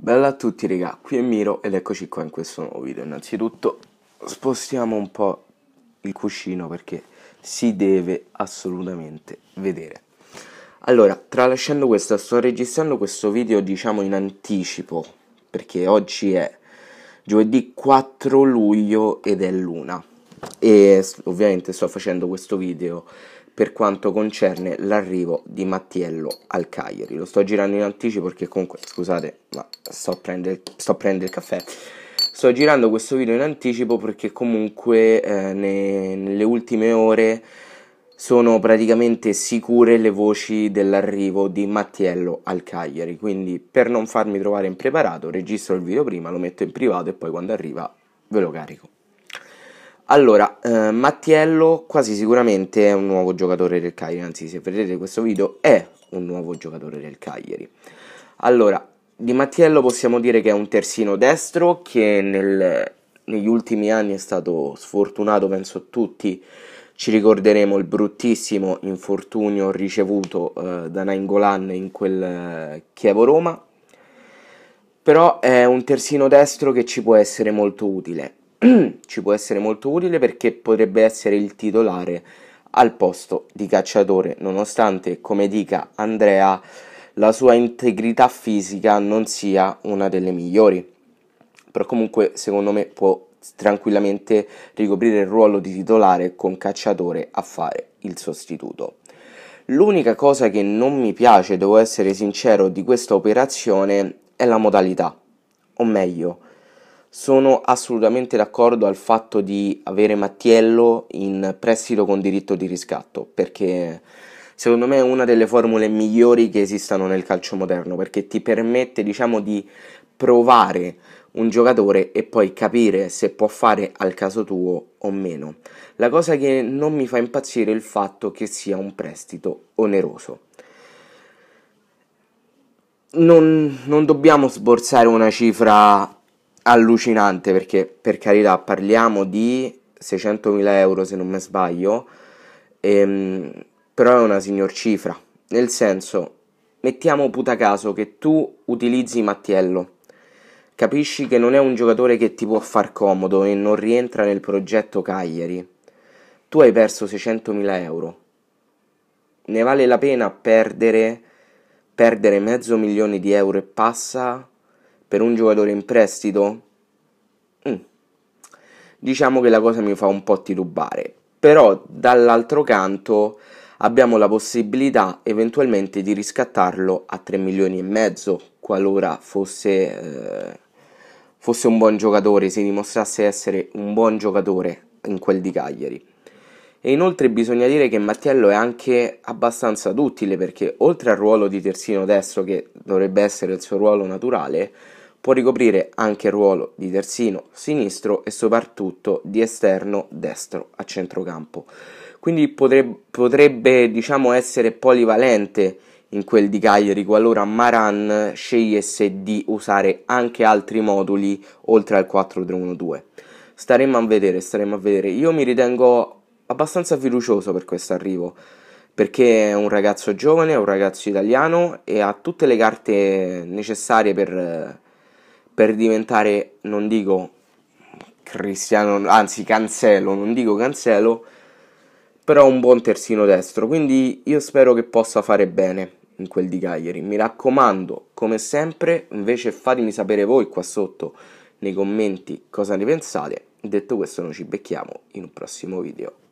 Bella a tutti raga, qui è Miro ed eccoci qua in questo nuovo video Innanzitutto spostiamo un po' il cuscino perché si deve assolutamente vedere Allora, tralasciando questo, sto registrando questo video diciamo in anticipo Perché oggi è giovedì 4 luglio ed è luna e ovviamente sto facendo questo video per quanto concerne l'arrivo di Mattiello al Cagliari. Lo sto girando in anticipo perché comunque, scusate, ma sto a prendere, sto a il caffè. Sto girando questo video in anticipo perché comunque eh, ne, nelle ultime ore sono praticamente sicure le voci dell'arrivo di Mattiello al Cagliari. Quindi per non farmi trovare impreparato registro il video prima, lo metto in privato e poi quando arriva ve lo carico. Allora, eh, Mattiello quasi sicuramente è un nuovo giocatore del Cagliari, anzi se vedete questo video è un nuovo giocatore del Cagliari. Allora, di Mattiello possiamo dire che è un terzino destro che nel, negli ultimi anni è stato sfortunato, penso a tutti ci ricorderemo il bruttissimo infortunio ricevuto eh, da Nainggolan in quel eh, Chievo-Roma, però è un terzino destro che ci può essere molto utile. ci può essere molto utile perché potrebbe essere il titolare al posto di cacciatore, nonostante, come dica Andrea, la sua integrità fisica non sia una delle migliori. Però comunque, secondo me, può tranquillamente ricoprire il ruolo di titolare con cacciatore a fare il sostituto. L'unica cosa che non mi piace, devo essere sincero, di questa operazione è la modalità, o meglio, sono assolutamente d'accordo al fatto di avere Mattiello in prestito con diritto di riscatto, perché secondo me è una delle formule migliori che esistano nel calcio moderno, perché ti permette, diciamo, di provare un giocatore e poi capire se può fare al caso tuo o meno. La cosa che non mi fa impazzire è il fatto che sia un prestito oneroso. Non, non dobbiamo sborsare una cifra allucinante perché per carità parliamo di 600.000 euro se non mi sbaglio, ehm, però è una signor cifra, nel senso mettiamo puta caso che tu utilizzi Mattiello, capisci che non è un giocatore che ti può far comodo e non rientra nel progetto Cagliari, tu hai perso 600.000 euro, ne vale la pena perdere, perdere mezzo milione di euro e passa per un giocatore in prestito? Mm. Diciamo che la cosa mi fa un po' titubare, però dall'altro canto abbiamo la possibilità eventualmente di riscattarlo a 3 milioni e mezzo qualora fosse, eh, fosse un buon giocatore, si dimostrasse essere un buon giocatore in quel di Cagliari. E inoltre bisogna dire che Mattiello è anche abbastanza duttile perché oltre al ruolo di terzino destro che dovrebbe essere il suo ruolo naturale, Può ricoprire anche il ruolo di terzino sinistro e soprattutto di esterno destro a centrocampo. Quindi potrebbe, potrebbe diciamo, essere polivalente in quel di Cagliari qualora Maran scegliesse di usare anche altri moduli oltre al 4-3-1-2. Staremmo a vedere, staremmo a vedere. Io mi ritengo abbastanza fiducioso per questo arrivo perché è un ragazzo giovane, è un ragazzo italiano e ha tutte le carte necessarie per per diventare, non dico Cristiano, anzi Cancelo, non dico Cancelo, però un buon terzino destro, quindi io spero che possa fare bene in quel di Cagliari. Mi raccomando, come sempre, invece fatemi sapere voi qua sotto nei commenti cosa ne pensate. Detto questo, noi ci becchiamo in un prossimo video.